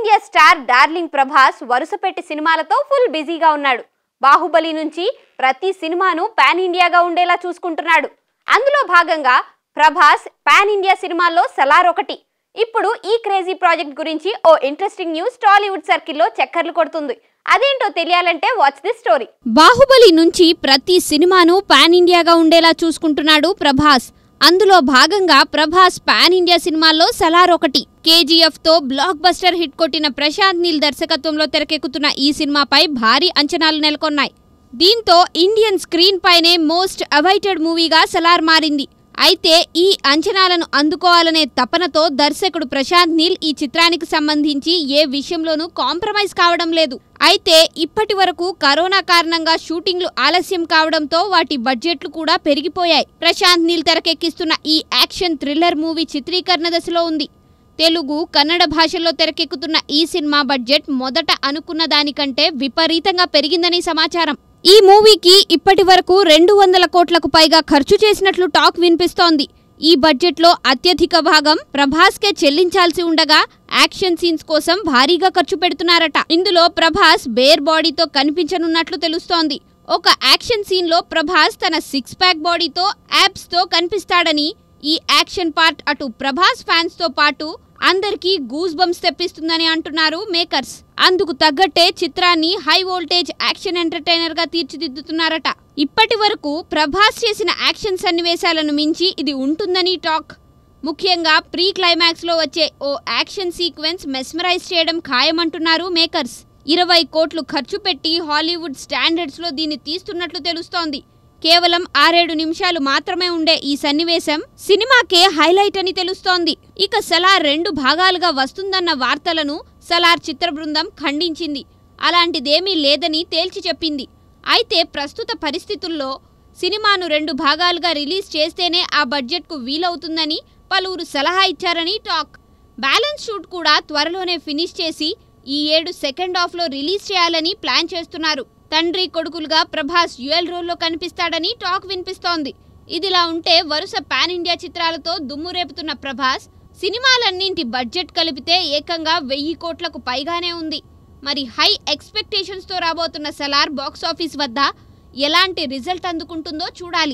India star darling Prabhas వరుసపెట్టి సినిమాలతో full బిజీగా ఉన్నాడు బాహుబలి నుంచి ప్రతి సినిమాను పాన్ ఇండియాగా ఉండేలా చూసుకుంటున్నాడు అందులో భాగంగా ప్రభాస్ పాన్ ఇండియా సినిమాల్లో సలార్ ఒకటి ఇప్పుడు ఈ క్రేజీ ప్రాజెక్ట్ గురించి ఓ ఇంట్రెస్టింగ్ న్యూస్ టాలీవుడ్ సర్కిల్లో చక్కర్లు కొడుతుంది అదేంటో తెలియాలంటే వాచ్ ది స్టోరీ బాహుబలి నుంచి ప్రతి సినిమాను పాన్ ఇండియాగా ఉండేలా చూసుకుంటున్నాడు ప్రభాస్ అందులో భాగంగా ప్రభాస్ పాన్ ఇండియా సినిమాల్లో సలార్ ఒకటి కేజీఎఫ్తో బ్లాక్ బస్టర్ హిట్ కొట్టిన ప్రశాంత్ నీల్ దర్శకత్వంలో తెరకెక్కుతున్న ఈ సినిమాపై భారీ అంచనాలు నెలకొన్నాయి దీంతో ఇండియన్ స్క్రీన్ పైనే మోస్ట్ అవైటెడ్ మూవీగా సలార్ మారింది అయితే ఈ అంచనాలను అందుకోవాలనే తపనతో దర్శకుడు ప్రశాంత్ నీల్ ఈ చిత్రానికి సంబంధించి ఏ విషయంలోనూ కాంప్రమైజ్ కావడం లేదు అయితే ఇప్పటి వరకు కరోనా కారణంగా షూటింగ్లు ఆలస్యం కావడంతో వాటి బడ్జెట్లు కూడా పెరిగిపోయాయి ప్రశాంత్ నీల్ తెరకెక్కిస్తున్న ఈ యాక్షన్ థ్రిల్లర్ మూవీ చిత్రీకరణ దశలో ఉంది తెలుగు కన్నడ భాషల్లో తెరకెక్కుతున్న ఈ సినిమా బడ్జెట్ మొదట అనుకున్న దానికంటే విపరీతంగా పెరిగిందని సమాచారం ఈ మూవీకి ఇప్పటి వరకు రెండు వందల కోట్లకు పైగా ఖర్చు చేసినట్లు టాక్ వినిపిస్తోంది ఈ బడ్జెట్లో అత్యధిక భాగం ప్రభాస్కే చెల్లించాల్సి ఉండగా యాక్షన్ సీన్స్ కోసం భారీగా ఖర్చు పెడుతున్నారట ఇందులో ప్రభాస్ బేర్ బాడీతో కనిపించనున్నట్లు తెలుస్తోంది ఒక యాక్షన్ సీన్లో ప్రభాస్ తన సిక్స్ ప్యాక్ బాడీతో యాప్స్తో కనిపిస్తాడని ఈ యాక్షన్ పార్ట్ అటు ప్రభాస్ ఫ్యాన్స్తో పాటు అందరికీ గూస్ బంప్స్ తెప్పిస్తుందని అంటున్నారు మేకర్స్ అందుకు తగ్గట్టే చిత్రాన్ని హై వోల్టేజ్ యాక్షన్ ఎంటర్టైనర్ గా తీర్చిదిద్దుతున్నారట ఇప్పటి వరకు ప్రభాస్ చేసిన యాక్షన్ సన్నివేశాలను మించి ఇది ఉంటుందని టాక్ ముఖ్యంగా ప్రీ క్లైమాక్స్లో వచ్చే ఓ యాక్షన్ సీక్వెన్స్ మెస్మరైజ్ చేయడం ఖాయమంటున్నారు మేకర్స్ ఇరవై కోట్లు ఖర్చు పెట్టి హాలీవుడ్ స్టాండర్డ్స్లో దీన్ని తీస్తున్నట్లు తెలుస్తోంది కేవలం ఆరేడు నిమిషాలు మాత్రమే ఉండే ఈ సన్నివేశం సినిమాకే హైలైట్ అని తెలుస్తోంది ఇక సలార్ రెండు భాగాలుగా వస్తుందన్న వార్తలను సలార్ చిత్ర బృందం ఖండించింది అలాంటిదేమీ లేదని తేల్చి చెప్పింది అయితే ప్రస్తుత పరిస్థితుల్లో సినిమాను రెండు భాగాలుగా రిలీజ్ చేస్తేనే ఆ బడ్జెట్కు వీలవుతుందని పలువురు సలహా ఇచ్చారని టాక్ బ్యాలెన్స్ షూట్ కూడా త్వరలోనే ఫినిష్ చేసి ఈ ఏడు సెకండ్ హాఫ్లో రిలీజ్ చేయాలని ప్లాన్ చేస్తున్నారు తండ్రి కొడుకులుగా ప్రభాస్ యుఎల్ రోల్లో కనిపిస్తాడని టాక్ వినిపిస్తోంది ఇదిలా ఉంటే వరుస పాన్ ఇండియా చిత్రాలతో దుమ్ము రేపుతున్న ప్రభాస్ సినిమాలన్నింటి బడ్జెట్ కలిపితే ఏకంగా వెయ్యి కోట్లకు పైగానే ఉంది మరి హై ఎక్స్పెక్టేషన్స్తో రాబోతున్న సెలార్ బాక్సాఫీస్ వద్ద ఎలాంటి రిజల్ట్ అందుకుంటుందో చూడాలి